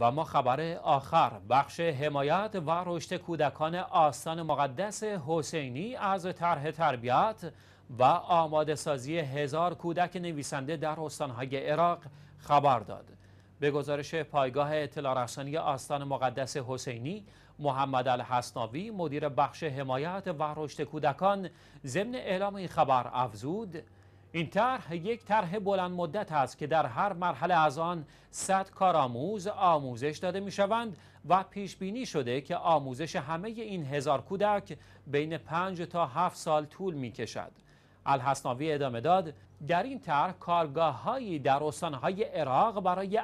و ما خبر آخر بخش حمایت و رشد کودکان آستان مقدس حسینی از طرح تربیت و آماده سازی هزار کودک نویسنده در استانهای عراق خبر داد به گزارش پایگاه اطلاع رسانی آستان مقدس حسینی محمد الحسناوی مدیر بخش حمایت و رشد کودکان ضمن اعلام این خبر افزود این طرح یک طرح بلند مدت است که در هر مرحله از آن صد کارآموز آموزش داده می شوند و پیش بینی شده که آموزش همه این هزار کودک بین پنج تا هفت سال طول می کشد. الحسناوی ادامه داد در این طرح کارگاههایی در های عراق برای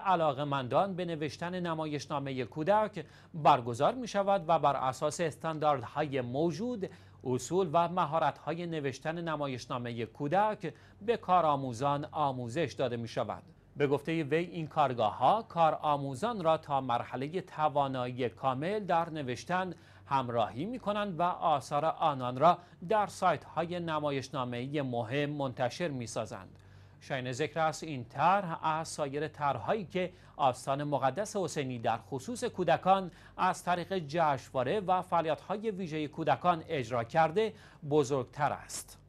مندان به نوشتن نمایشنامه کودک برگزار می شود و بر اساس استانداردهای موجود اصول و های نوشتن نمایشنامه کودک به کارآموزان آموزش داده می شود. به گفته وی این کارگاه ها کار آموزان را تا مرحله توانایی کامل در نوشتن همراهی می کنند و آثار آنان را در سایت های نمایشنامه مهم منتشر می سازند. شاین ذکر است این طرح از سایر طرحهایی که آستان مقدس حسینی در خصوص کودکان از طریق جشنواره و فعالیت‌های ویژه کودکان اجرا کرده بزرگتر است.